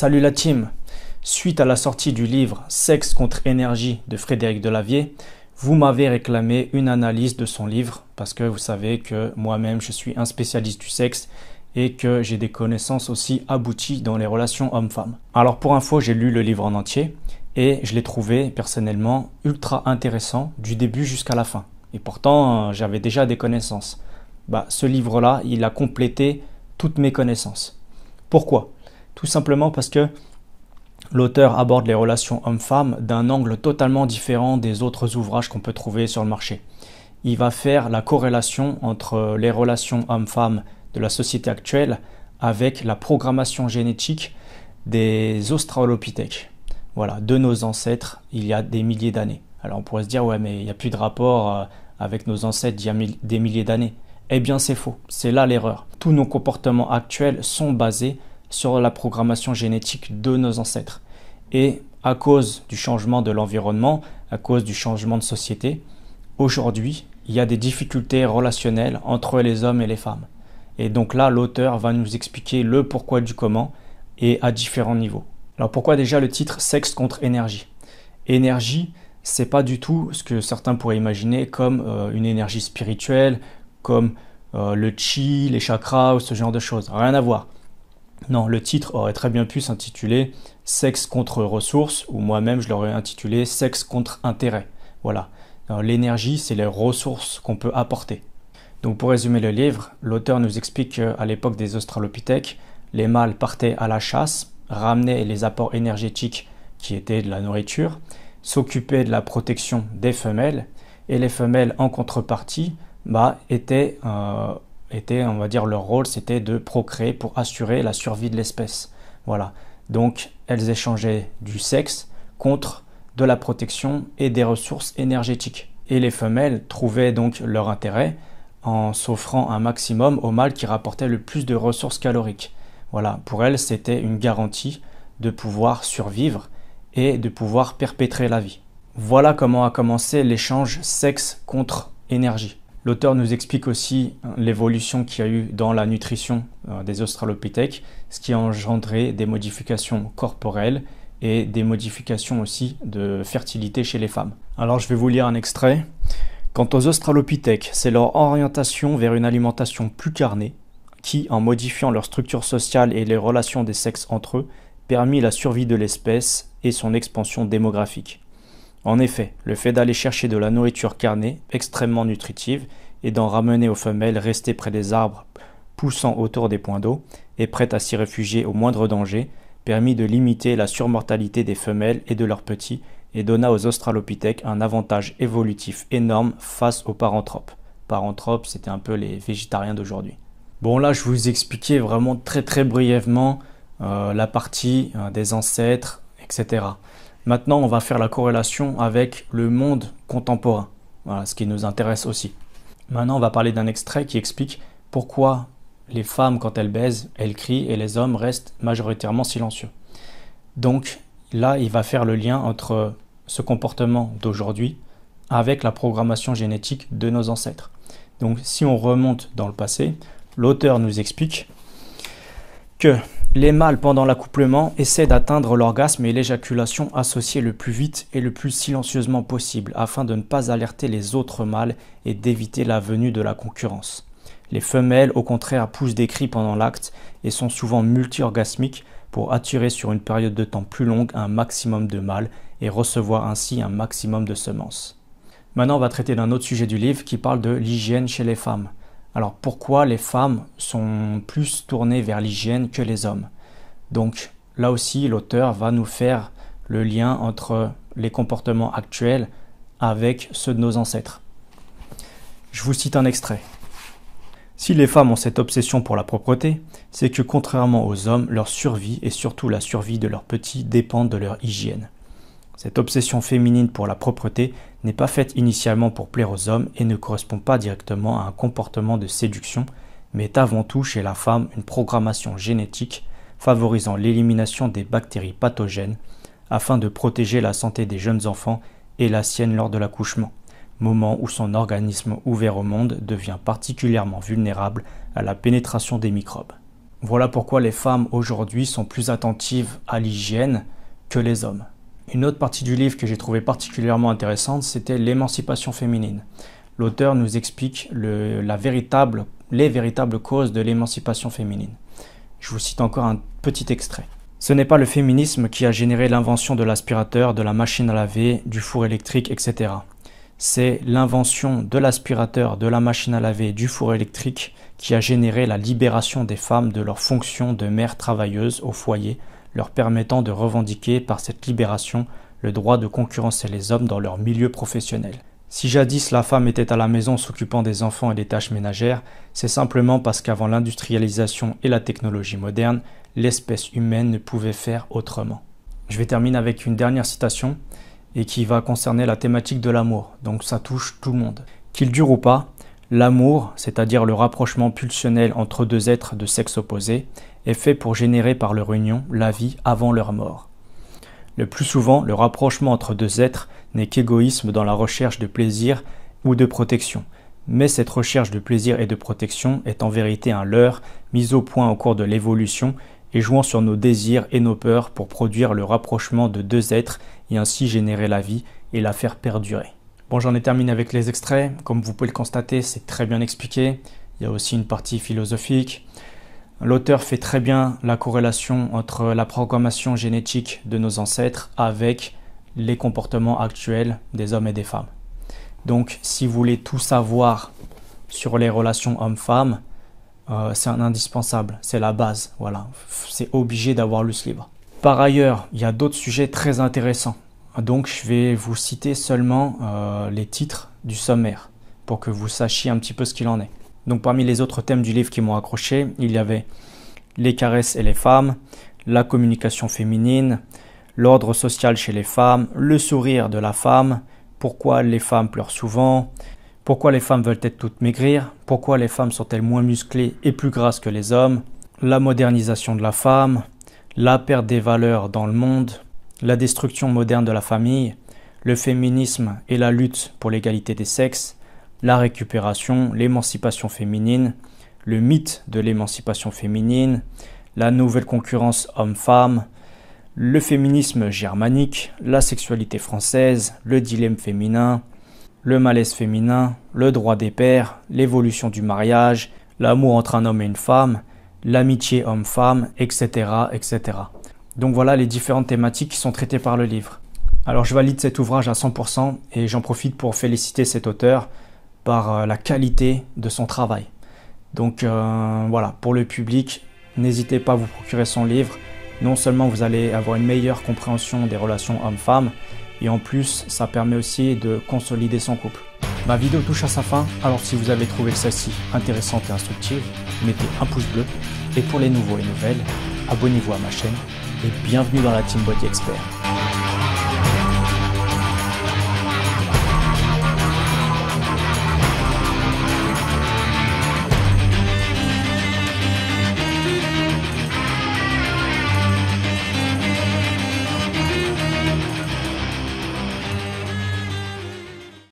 Salut la team Suite à la sortie du livre Sexe contre énergie de Frédéric Delavier, vous m'avez réclamé une analyse de son livre parce que vous savez que moi-même je suis un spécialiste du sexe et que j'ai des connaissances aussi abouties dans les relations hommes-femmes. Alors pour info, j'ai lu le livre en entier et je l'ai trouvé personnellement ultra intéressant du début jusqu'à la fin. Et pourtant, euh, j'avais déjà des connaissances. Bah, ce livre-là, il a complété toutes mes connaissances. Pourquoi tout simplement parce que l'auteur aborde les relations hommes-femmes d'un angle totalement différent des autres ouvrages qu'on peut trouver sur le marché. Il va faire la corrélation entre les relations hommes-femmes de la société actuelle avec la programmation génétique des australopithèques. Voilà, de nos ancêtres il y a des milliers d'années. Alors on pourrait se dire, ouais, mais il n'y a plus de rapport euh, avec nos ancêtres il y a des milliers d'années. Eh bien c'est faux, c'est là l'erreur. Tous nos comportements actuels sont basés sur la programmation génétique de nos ancêtres. Et à cause du changement de l'environnement, à cause du changement de société, aujourd'hui, il y a des difficultés relationnelles entre les hommes et les femmes. Et donc là, l'auteur va nous expliquer le pourquoi du comment et à différents niveaux. Alors pourquoi déjà le titre Sexe contre énergie Énergie, c'est pas du tout ce que certains pourraient imaginer comme euh, une énergie spirituelle, comme euh, le chi, les chakras ou ce genre de choses. Rien à voir. Non, le titre aurait très bien pu s'intituler Sexe contre ressources ou moi-même je l'aurais intitulé Sexe contre intérêt. Voilà. Euh, l'énergie, c'est les ressources qu'on peut apporter. Donc pour résumer le livre, l'auteur nous explique qu'à l'époque des Australopithèques, les mâles partaient à la chasse, ramenaient les apports énergétiques qui étaient de la nourriture, s'occupaient de la protection des femelles, et les femelles en contrepartie bah, étaient euh, on va dire, leur rôle, c'était de procréer pour assurer la survie de l'espèce. Voilà. Donc, elles échangeaient du sexe contre de la protection et des ressources énergétiques. Et les femelles trouvaient donc leur intérêt en s'offrant un maximum au mâle qui rapportait le plus de ressources caloriques. Voilà, pour elles, c'était une garantie de pouvoir survivre et de pouvoir perpétrer la vie. Voilà comment a commencé l'échange sexe contre énergie. L'auteur nous explique aussi hein, l'évolution qu'il y a eu dans la nutrition euh, des Australopithèques, ce qui a engendré des modifications corporelles et des modifications aussi de fertilité chez les femmes. Alors je vais vous lire un extrait. Quant aux Australopithèques, c'est leur orientation vers une alimentation plus carnée qui, en modifiant leur structure sociale et les relations des sexes entre eux, permit la survie de l'espèce et son expansion démographique. En effet, le fait d'aller chercher de la nourriture carnée, extrêmement nutritive, et d'en ramener aux femelles restées près des arbres poussant autour des points d'eau et prêtes à s'y réfugier au moindre danger, permit de limiter la surmortalité des femelles et de leurs petits et donna aux australopithèques un avantage évolutif énorme face aux paranthropes. Paranthropes, c'était un peu les végétariens d'aujourd'hui. Bon là, je vous expliquais vraiment très très brièvement euh, la partie euh, des ancêtres, etc. Maintenant, on va faire la corrélation avec le monde contemporain, voilà, ce qui nous intéresse aussi. Maintenant, on va parler d'un extrait qui explique pourquoi les femmes, quand elles baisent, elles crient et les hommes restent majoritairement silencieux. Donc là, il va faire le lien entre ce comportement d'aujourd'hui avec la programmation génétique de nos ancêtres. Donc si on remonte dans le passé, l'auteur nous explique que les mâles pendant l'accouplement essaient d'atteindre l'orgasme et l'éjaculation associée le plus vite et le plus silencieusement possible afin de ne pas alerter les autres mâles et d'éviter la venue de la concurrence. Les femelles, au contraire, poussent des cris pendant l'acte et sont souvent multi-orgasmiques pour attirer sur une période de temps plus longue un maximum de mâles et recevoir ainsi un maximum de semences. Maintenant, on va traiter d'un autre sujet du livre qui parle de l'hygiène chez les femmes. Alors pourquoi les femmes sont plus tournées vers l'hygiène que les hommes Donc là aussi, l'auteur va nous faire le lien entre les comportements actuels avec ceux de nos ancêtres. Je vous cite un extrait. Si les femmes ont cette obsession pour la propreté, c'est que contrairement aux hommes, leur survie et surtout la survie de leurs petits dépendent de leur hygiène. Cette obsession féminine pour la propreté n'est pas faite initialement pour plaire aux hommes et ne correspond pas directement à un comportement de séduction, mais est avant tout chez la femme une programmation génétique favorisant l'élimination des bactéries pathogènes afin de protéger la santé des jeunes enfants et la sienne lors de l'accouchement, moment où son organisme ouvert au monde devient particulièrement vulnérable à la pénétration des microbes. Voilà pourquoi les femmes aujourd'hui sont plus attentives à l'hygiène que les hommes. Une autre partie du livre que j'ai trouvé particulièrement intéressante, c'était l'émancipation féminine. L'auteur nous explique la véritable, les véritables causes de l'émancipation féminine. Je vous cite encore un petit extrait. Ce n'est pas le féminisme qui a généré l'invention de l'aspirateur, de la machine à laver, du four électrique, etc. C'est l'invention de l'aspirateur, de la machine à laver, du four électrique qui a généré la libération des femmes de leur fonction de mère travailleuse au foyer leur permettant de revendiquer par cette libération le droit de concurrencer les hommes dans leur milieu professionnel. Si jadis la femme était à la maison s'occupant des enfants et des tâches ménagères, c'est simplement parce qu'avant l'industrialisation et la technologie moderne, l'espèce humaine ne pouvait faire autrement. Je vais terminer avec une dernière citation et qui va concerner la thématique de l'amour, donc ça touche tout le monde. Qu'il dure ou pas, L'amour, c'est-à-dire le rapprochement pulsionnel entre deux êtres de sexe opposé, est fait pour générer par leur union la vie avant leur mort. Le plus souvent, le rapprochement entre deux êtres n'est qu'égoïsme dans la recherche de plaisir ou de protection, mais cette recherche de plaisir et de protection est en vérité un leurre mis au point au cours de l'évolution et jouant sur nos désirs et nos peurs pour produire le rapprochement de deux êtres et ainsi générer la vie et la faire perdurer. Bon, j'en ai terminé avec les extraits. Comme vous pouvez le constater, c'est très bien expliqué. Il y a aussi une partie philosophique. L'auteur fait très bien la corrélation entre la programmation génétique de nos ancêtres avec les comportements actuels des hommes et des femmes. Donc, si vous voulez tout savoir sur les relations hommes-femmes, euh, c'est un indispensable, c'est la base. Voilà, c'est obligé d'avoir lu ce livre. Par ailleurs, il y a d'autres sujets très intéressants donc je vais vous citer seulement euh, les titres du sommaire pour que vous sachiez un petit peu ce qu'il en est. Donc parmi les autres thèmes du livre qui m'ont accroché, il y avait les caresses et les femmes, la communication féminine, l'ordre social chez les femmes, le sourire de la femme, pourquoi les femmes pleurent souvent, pourquoi les femmes veulent être toutes maigrir, pourquoi les femmes sont-elles moins musclées et plus grasses que les hommes, la modernisation de la femme, la perte des valeurs dans le monde, la destruction moderne de la famille, le féminisme et la lutte pour l'égalité des sexes, la récupération, l'émancipation féminine, le mythe de l'émancipation féminine, la nouvelle concurrence homme-femme, le féminisme germanique, la sexualité française, le dilemme féminin, le malaise féminin, le droit des pères, l'évolution du mariage, l'amour entre un homme et une femme, l'amitié homme-femme, etc., etc. Donc voilà les différentes thématiques qui sont traitées par le livre. Alors je valide cet ouvrage à 100% et j'en profite pour féliciter cet auteur par euh, la qualité de son travail. Donc euh, voilà, pour le public, n'hésitez pas à vous procurer son livre. Non seulement vous allez avoir une meilleure compréhension des relations hommes-femmes, et en plus ça permet aussi de consolider son couple. Ma vidéo touche à sa fin, alors si vous avez trouvé celle-ci intéressante et instructive, mettez un pouce bleu. Et pour les nouveaux et nouvelles, abonnez-vous à ma chaîne et bienvenue dans la Team Body Expert.